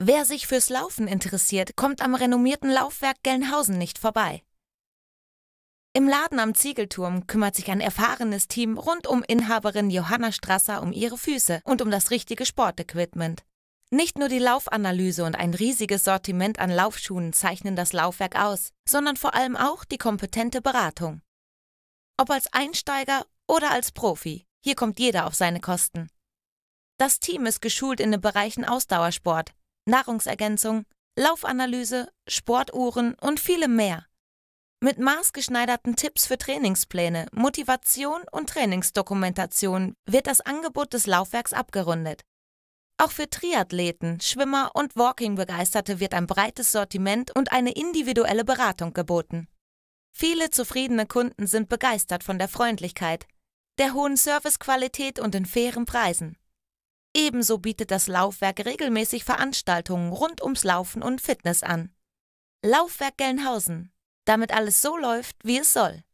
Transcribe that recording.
Wer sich fürs Laufen interessiert, kommt am renommierten Laufwerk Gelnhausen nicht vorbei. Im Laden am Ziegelturm kümmert sich ein erfahrenes Team rund um Inhaberin Johanna Strasser um ihre Füße und um das richtige Sportequipment. Nicht nur die Laufanalyse und ein riesiges Sortiment an Laufschuhen zeichnen das Laufwerk aus, sondern vor allem auch die kompetente Beratung. Ob als Einsteiger oder als Profi, hier kommt jeder auf seine Kosten. Das Team ist geschult in den Bereichen Ausdauersport, Nahrungsergänzung, Laufanalyse, Sportuhren und vielem mehr. Mit maßgeschneiderten Tipps für Trainingspläne, Motivation und Trainingsdokumentation wird das Angebot des Laufwerks abgerundet. Auch für Triathleten, Schwimmer und Walking-Begeisterte wird ein breites Sortiment und eine individuelle Beratung geboten. Viele zufriedene Kunden sind begeistert von der Freundlichkeit, der hohen Servicequalität und den fairen Preisen. Ebenso bietet das Laufwerk regelmäßig Veranstaltungen rund ums Laufen und Fitness an. Laufwerk Gelnhausen, damit alles so läuft, wie es soll.